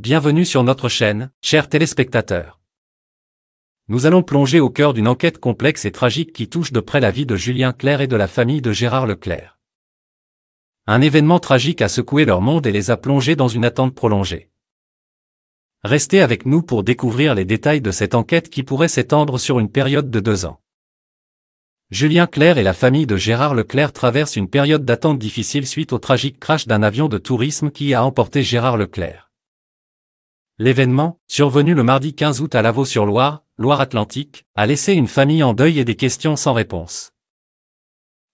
Bienvenue sur notre chaîne, chers téléspectateurs. Nous allons plonger au cœur d'une enquête complexe et tragique qui touche de près la vie de Julien Clerc et de la famille de Gérard Leclerc. Un événement tragique a secoué leur monde et les a plongés dans une attente prolongée. Restez avec nous pour découvrir les détails de cette enquête qui pourrait s'étendre sur une période de deux ans. Julien Clerc et la famille de Gérard Leclerc traversent une période d'attente difficile suite au tragique crash d'un avion de tourisme qui a emporté Gérard Leclerc. L'événement, survenu le mardi 15 août à Lavaux-sur-Loire, Loire-Atlantique, a laissé une famille en deuil et des questions sans réponse.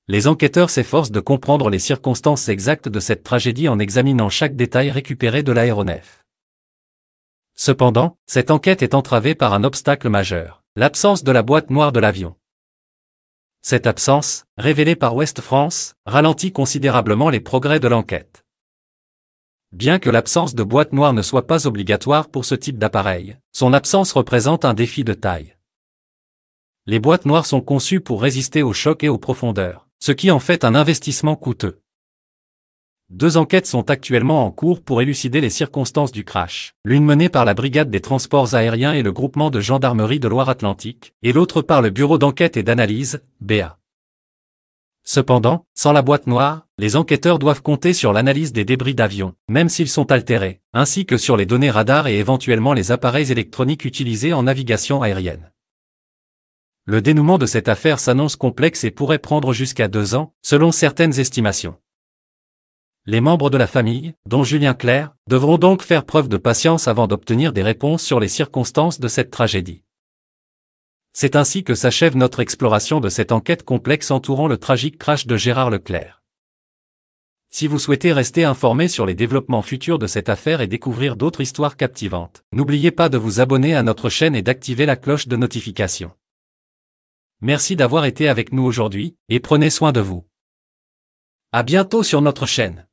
Les enquêteurs s'efforcent de comprendre les circonstances exactes de cette tragédie en examinant chaque détail récupéré de l'aéronef. Cependant, cette enquête est entravée par un obstacle majeur, l'absence de la boîte noire de l'avion. Cette absence, révélée par West France, ralentit considérablement les progrès de l'enquête. Bien que l'absence de boîte noire ne soit pas obligatoire pour ce type d'appareil, son absence représente un défi de taille. Les boîtes noires sont conçues pour résister aux chocs et aux profondeurs, ce qui en fait un investissement coûteux. Deux enquêtes sont actuellement en cours pour élucider les circonstances du crash, l'une menée par la Brigade des Transports Aériens et le groupement de gendarmerie de Loire-Atlantique, et l'autre par le Bureau d'enquête et d'analyse, BA. Cependant, sans la boîte noire, les enquêteurs doivent compter sur l'analyse des débris d'avion, même s'ils sont altérés, ainsi que sur les données radars et éventuellement les appareils électroniques utilisés en navigation aérienne. Le dénouement de cette affaire s'annonce complexe et pourrait prendre jusqu'à deux ans, selon certaines estimations. Les membres de la famille, dont Julien Clerc, devront donc faire preuve de patience avant d'obtenir des réponses sur les circonstances de cette tragédie. C'est ainsi que s'achève notre exploration de cette enquête complexe entourant le tragique crash de Gérard Leclerc. Si vous souhaitez rester informé sur les développements futurs de cette affaire et découvrir d'autres histoires captivantes, n'oubliez pas de vous abonner à notre chaîne et d'activer la cloche de notification. Merci d'avoir été avec nous aujourd'hui, et prenez soin de vous. À bientôt sur notre chaîne.